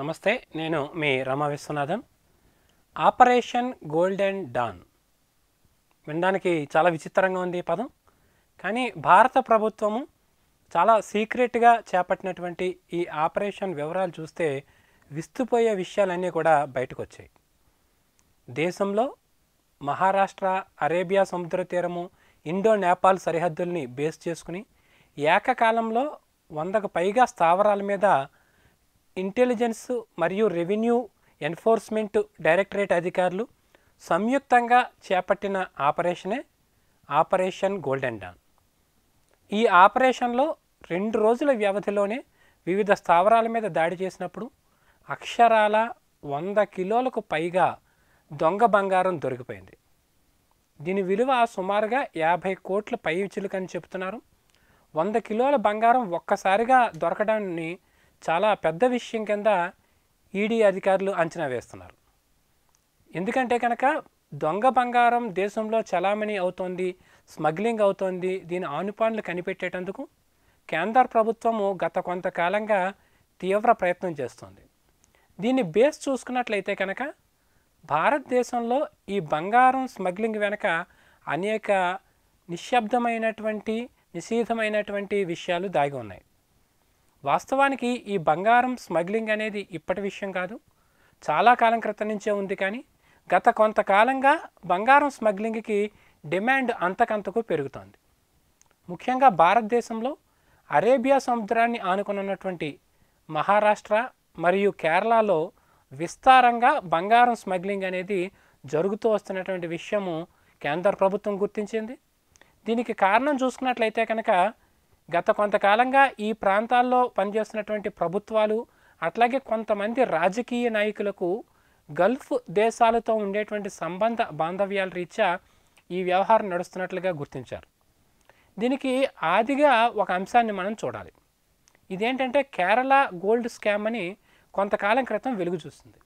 నమస్తే నేను మీ Rama Viswanathan operation golden dawn వినడానికి చాలా విచిత్రంగా ఉంది పదం కానీ భారత ప్రభుత్వము చాలా సీక్రెట్గా చేపట్టినటువంటి ఈ ఆపరేషన్ వివరాలు చూస్తే విస్తుపోయే విషయాలన్నీ కూడా బయటకు వచ్చాయి దేశంలో మహారాష్ట్ర అరేబియా సముద్ర తీరము ఇండో నేపాల్ సరిహద్దుల్ని బేస్ చేసుకుని ఏకకాలంలో వందకు పైగా స్థావరాల మీద ఇంటెలిజెన్స్ మరియు రెవెన్యూ ఎన్ఫోర్స్మెంట్ డైరెక్టరేట్ అధికారులు సంయుక్తంగా చేపట్టిన ఆపరేషనే ఆపరేషన్ గోల్డెన్ డాన్ ఈ ఆపరేషన్లో రెండు రోజుల వ్యవధిలోనే వివిధ స్థావరాల మీద దాడి చేసినప్పుడు అక్షరాల వంద కిలోలకు పైగా దొంగ బంగారం దొరికిపోయింది దీని విలువ సుమారుగా యాభై కోట్ల పై చిలుకని చెబుతున్నారు వంద కిలోల బంగారం ఒక్కసారిగా దొరకడాన్ని చాలా పెద్ద విషయం కింద ఈడీ అధికారులు అంచనా వేస్తున్నారు ఎందుకంటే కనుక దొంగ బంగారం దేశంలో చలామణి అవుతోంది స్మగ్లింగ్ అవుతోంది దీని ఆనుపాన్లు కనిపెట్టేటందుకు కేంద్ర ప్రభుత్వము గత కొంతకాలంగా తీవ్ర ప్రయత్నం చేస్తుంది దీన్ని బేస్ చూసుకున్నట్లయితే కనుక భారతదేశంలో ఈ బంగారం స్మగ్లింగ్ వెనుక అనేక నిశ్శబ్దమైనటువంటి నిషేధమైనటువంటి విషయాలు దాగి ఉన్నాయి వాస్తవానికి ఈ బంగారం స్మగ్లింగ్ అనేది ఇప్పటి విషయం కాదు చాలా కాలం క్రితం నుంచే ఉంది కానీ గత కొంతకాలంగా బంగారం స్మగ్లింగ్కి డిమాండ్ అంతకంతకు పెరుగుతోంది ముఖ్యంగా భారతదేశంలో అరేబియా సముద్రాన్ని ఆనుకున్నటువంటి మహారాష్ట్ర మరియు కేరళలో విస్తారంగా బంగారం స్మగ్లింగ్ అనేది జరుగుతూ వస్తున్నటువంటి విషయము కేంద్ర ప్రభుత్వం గుర్తించింది దీనికి కారణం చూసుకున్నట్లయితే కనుక గత కొంతకాలంగా ఈ ప్రాంతాల్లో పనిచేస్తున్నటువంటి ప్రభుత్వాలు అట్లాగే కొంతమంది రాజకీయ నాయకులకు గల్ఫ్ దేశాలతో ఉండేటువంటి సంబంధ బాంధవ్యాల రీత్యా ఈ వ్యవహారం నడుస్తున్నట్లుగా గుర్తించారు దీనికి ఆదిగా ఒక అంశాన్ని మనం చూడాలి ఇదేంటంటే కేరళ గోల్డ్ స్కామ్ అని కొంతకాలం క్రితం వెలుగు చూస్తుంది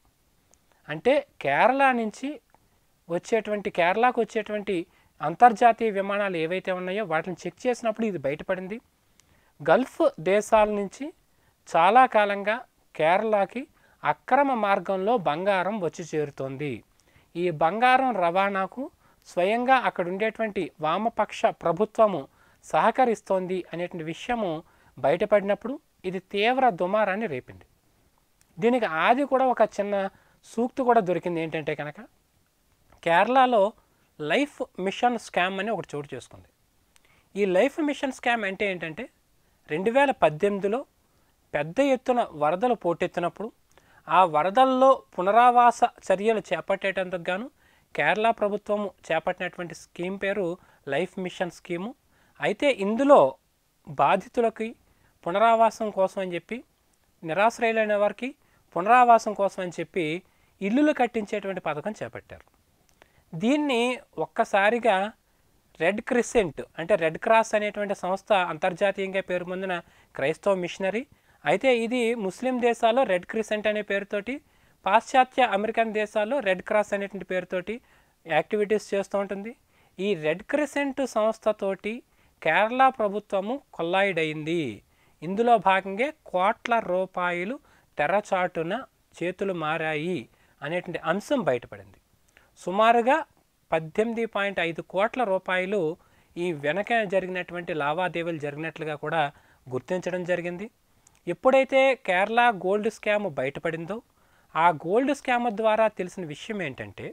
అంటే కేరళ నుంచి వచ్చేటువంటి కేరళకు వచ్చేటువంటి అంతర్జాతీయ విమానాలు ఏవైతే ఉన్నాయో వాటిని చెక్ చేసినప్పుడు ఇది బయటపడింది గల్ఫ్ దేశాల నుంచి చాలా కాలంగా కేరళకి అక్రమ మార్గంలో బంగారం వచ్చి చేరుతోంది ఈ బంగారం రవాణాకు స్వయంగా అక్కడ ఉండేటువంటి వామపక్ష ప్రభుత్వము సహకరిస్తోంది అనేటువంటి విషయము బయటపడినప్పుడు ఇది తీవ్ర దుమారాన్ని రేపింది దీనికి ఆది కూడా ఒక చిన్న సూక్తి కూడా దొరికింది ఏంటంటే కనుక కేరళలో లైఫ్ మిషన్ స్కామ్ అని ఒకటి చోటు చేసుకుంది ఈ లైఫ్ మిషన్ స్కామ్ అంటే ఏంటంటే రెండు వేల పద్దెనిమిదిలో పెద్ద ఎత్తున వరదలు పోటెత్తినప్పుడు ఆ వరదల్లో పునరావాస చర్యలు చేపట్టేటందుకు గాను కేరళ ప్రభుత్వం చేపట్టినటువంటి స్కీమ్ పేరు లైఫ్ మిషన్ స్కీము అయితే ఇందులో బాధితులకి పునరావాసం కోసం అని చెప్పి నిరాశ్రయులైన వారికి పునరావాసం కోసం అని చెప్పి ఇల్లులు కట్టించేటువంటి పథకం చేపట్టారు దీన్ని ఒక్కసారిగా రెడ్ క్రిసెంట్ అంటే రెడ్ క్రాస్ అనేటువంటి సంస్థ అంతర్జాతీయంగా పేరు పొందిన క్రైస్తవ మిషనరీ అయితే ఇది ముస్లిం దేశాల్లో రెడ్ క్రిసెంట్ అనే పేరుతోటి పాశ్చాత్య అమెరికన్ దేశాల్లో రెడ్ క్రాస్ అనేటువంటి పేరుతోటి యాక్టివిటీస్ చేస్తూ ఉంటుంది ఈ రెడ్ క్రిసెంట్ సంస్థతోటి కేరళ ప్రభుత్వము కొల్లాయిడైంది ఇందులో భాగంగా కోట్ల రూపాయలు తెరచాటున చేతులు మారాయి అనేటువంటి అంశం బయటపడింది సుమారుగా పద్దెనిమిది పాయింట్ ఐదు కోట్ల రూపాయలు ఈ వెనక జరిగినటువంటి లావాదేవీలు జరిగినట్లుగా కూడా గుర్తించడం జరిగింది ఎప్పుడైతే కేరళ గోల్డ్ స్కామ్ బయటపడిందో ఆ గోల్డ్ స్కామ్ ద్వారా తెలిసిన విషయం ఏంటంటే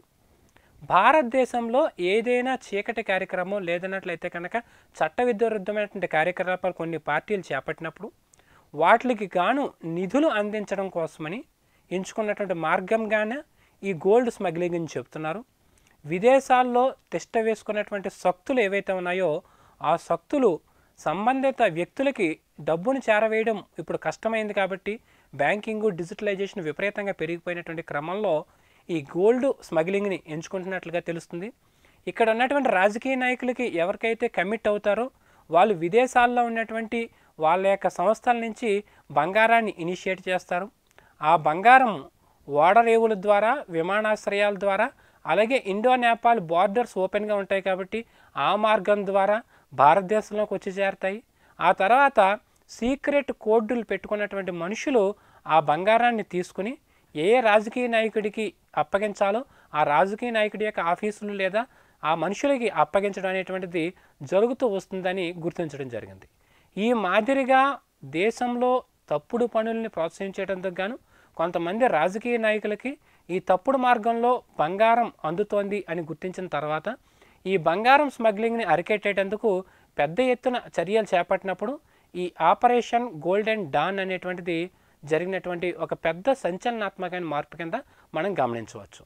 భారతదేశంలో ఏదైనా చీకటి కార్యక్రమం లేదన్నట్లయితే కనుక చట్ట విరుద్ధమైనటువంటి కార్యకలాపాలు కొన్ని పార్టీలు చేపట్టినప్పుడు వాటికి గాను నిధులు అందించడం కోసమని ఎంచుకున్నటువంటి మార్గంగానే ఈ గోల్డ్ స్మగ్లింగ్ అని చెప్తున్నారు విదేశాల్లో టెస్ట్ వేసుకున్నటువంటి సక్తులు ఏవైతే ఉన్నాయో ఆ సక్తులు సంబంధిత వ్యక్తులకి డబ్బును చేరవేయడం ఇప్పుడు కష్టమైంది కాబట్టి బ్యాంకింగ్ డిజిటలైజేషన్ విపరీతంగా పెరిగిపోయినటువంటి క్రమంలో ఈ గోల్డ్ స్మగ్లింగ్ని ఎంచుకుంటున్నట్లుగా తెలుస్తుంది ఇక్కడ ఉన్నటువంటి రాజకీయ నాయకులకి ఎవరికైతే కమిట్ అవుతారో వాళ్ళు విదేశాల్లో ఉన్నటువంటి వాళ్ళ యొక్క సంస్థల నుంచి బంగారాన్ని ఇనిషియేట్ చేస్తారు ఆ బంగారం ఓడరేవుల ద్వారా విమానాశ్రయాల ద్వారా అలాగే ఇండో నేపాల్ బార్డర్స్ ఓపెన్గా ఉంటాయి కాబట్టి ఆ మార్గం ద్వారా భారతదేశంలోకి వచ్చి చేరతాయి ఆ తర్వాత సీక్రెట్ కోడ్లు పెట్టుకున్నటువంటి మనుషులు ఆ బంగారాన్ని తీసుకుని ఏ రాజకీయ నాయకుడికి అప్పగించాలో ఆ రాజకీయ నాయకుడి యొక్క ఆఫీసులు లేదా ఆ మనుషులకి అప్పగించడం అనేటువంటిది జరుగుతూ వస్తుందని గుర్తించడం జరిగింది ఈ మాదిరిగా దేశంలో తప్పుడు పనుల్ని ప్రోత్సహించేటందుకు గాను కొంతమంది రాజకీయ నాయకులకి ఈ తప్పుడు మార్గంలో బంగారం అందుతోంది అని గుర్తించిన తర్వాత ఈ బంగారం స్మగ్లింగ్ని అరికెట్టేటందుకు పెద్ద ఎత్తున చర్యలు చేపట్టినప్పుడు ఈ ఆపరేషన్ గోల్డెన్ డాన్ అనేటువంటిది జరిగినటువంటి ఒక పెద్ద సంచలనాత్మకమైన మార్పు కింద మనం గమనించవచ్చు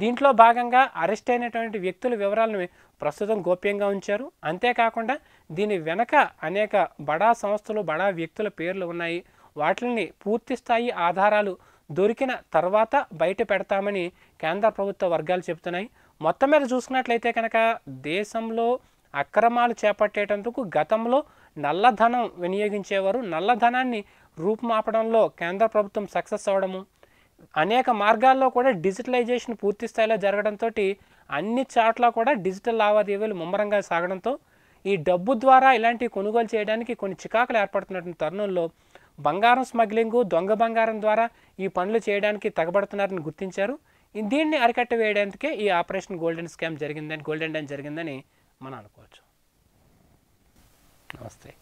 దీంట్లో భాగంగా అరెస్ట్ అయినటువంటి వ్యక్తుల వివరాలను ప్రస్తుతం గోప్యంగా ఉంచారు అంతేకాకుండా దీని వెనక అనేక బడా సంస్థలు బడా వ్యక్తుల పేర్లు ఉన్నాయి వాటిని పూర్తి స్థాయి ఆధారాలు దొరికిన తర్వాత బయట పెడతామని కేంద్ర ప్రభుత్వ వర్గాలు చెబుతున్నాయి మొత్తం మీద చూసుకున్నట్లయితే కనుక దేశంలో అక్రమాలు చేపట్టేటందుకు గతంలో నల్లధనం వినియోగించేవారు నల్లధనాన్ని రూపుమాపడంలో కేంద్ర ప్రభుత్వం సక్సెస్ అవ్వడము అనేక మార్గాల్లో కూడా డిజిటలైజేషన్ పూర్తి స్థాయిలో జరగడంతో అన్ని చాట్ల కూడా డిజిటల్ లావాదేవీలు ముమ్మరంగా సాగడంతో ఈ డబ్బు ద్వారా ఇలాంటి కొనుగోలు చేయడానికి కొన్ని చికాకులు ఏర్పడుతున్న తరుణంలో బంగారం స్మగ్లింగు దొంగ బంగారం ద్వారా ఈ పనులు చేయడానికి తగబడుతున్నారని గుర్తించారు దీన్ని అరికట్ట వేయడానికే ఈ ఆపరేషన్ గోల్డెన్ స్కామ్ జరిగిందని గోల్డెన్ డైన్ జరిగిందని మనం అనుకోవచ్చు నమస్తే